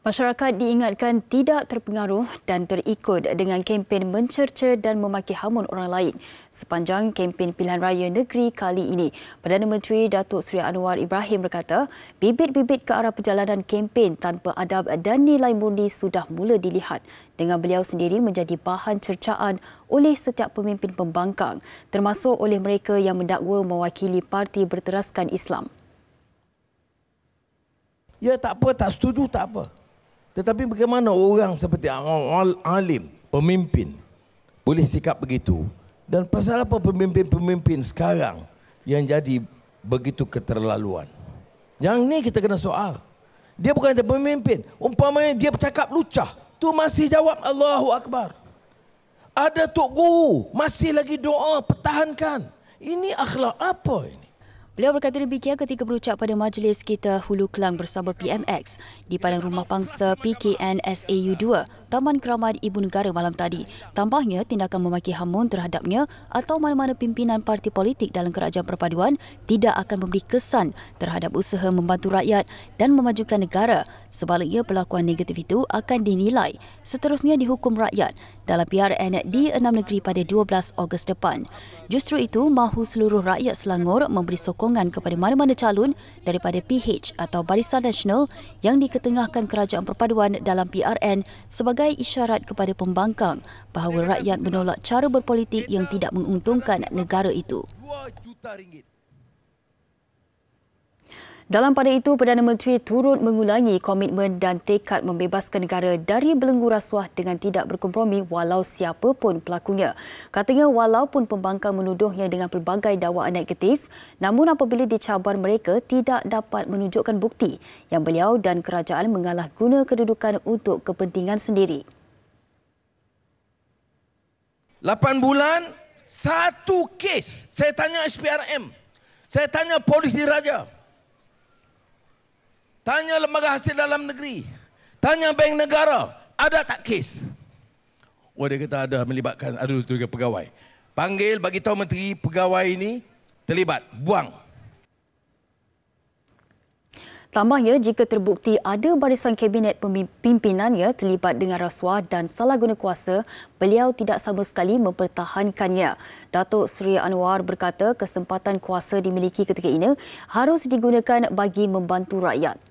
Masyarakat diingatkan tidak terpengaruh dan terikut dengan kempen mencerca dan memaki hamun orang lain sepanjang kempen pilihan raya negeri kali ini. Perdana Menteri Datuk Seri Anwar Ibrahim berkata, bibit-bibit ke arah perjalanan kempen tanpa adab dan nilai murni sudah mula dilihat dengan beliau sendiri menjadi bahan cercaan oleh setiap pemimpin pembangkang termasuk oleh mereka yang mendakwa mewakili parti berteraskan Islam. Ya tak apa, tak setuju tak apa. Tetapi bagaimana orang seperti alim, pemimpin boleh sikap begitu? Dan pasal apa pemimpin-pemimpin sekarang yang jadi begitu keterlaluan? Yang ni kita kena soal. Dia bukan ada pemimpin. Umpamanya dia bercakap lucah. Tu masih jawab Allahu Akbar. Ada tok guru masih lagi doa pertahankan. Ini akhlak apa ini? Beliau berkata demikian ketika berucap pada majlis kita Hulu Kelang bersama PMX di Padang Rumah Pangsa PKN SAU Taman Keramat Ibu Negara malam tadi. Tambahnya, tindakan memaki hamun terhadapnya atau mana-mana pimpinan parti politik dalam kerajaan perpaduan tidak akan memberi kesan terhadap usaha membantu rakyat dan memajukan negara. Sebaliknya, perlakuan negatif itu akan dinilai seterusnya dihukum rakyat dalam PRN di enam negeri pada 12 Ogos depan. Justru itu mahu seluruh rakyat Selangor memberi sokongan kepada mana-mana calon daripada PH atau Barisan Nasional yang diketengahkan kerajaan perpaduan dalam PRN sebagai sebagai isyarat kepada pembangkang bahawa rakyat menolak cara berpolitik yang tidak menguntungkan negara itu. Dalam pada itu, Perdana Menteri turut mengulangi komitmen dan tekad membebaskan negara dari belenggu rasuah dengan tidak berkompromi walau siapapun pelakunya. Katanya walaupun pembangkang menuduhnya dengan pelbagai dakwaan negatif, namun apabila dicabar mereka tidak dapat menunjukkan bukti yang beliau dan kerajaan mengalah guna kedudukan untuk kepentingan sendiri. 8 bulan, satu kes. Saya tanya SPRM. Saya tanya polis diraja. Raja. Tanya lembaga hasil dalam negeri. Tanya bank negara. Ada tak kes? Oh dia kata ada melibatkan ada tiga pegawai. Panggil bagi tahu menteri pegawai ini terlibat. Buang. Tambahnya jika terbukti ada barisan kabinet pimpinannya terlibat dengan rasuah dan salah guna kuasa, beliau tidak sama sekali mempertahankannya. Datuk Seri Anwar berkata kesempatan kuasa dimiliki ketika ini harus digunakan bagi membantu rakyat.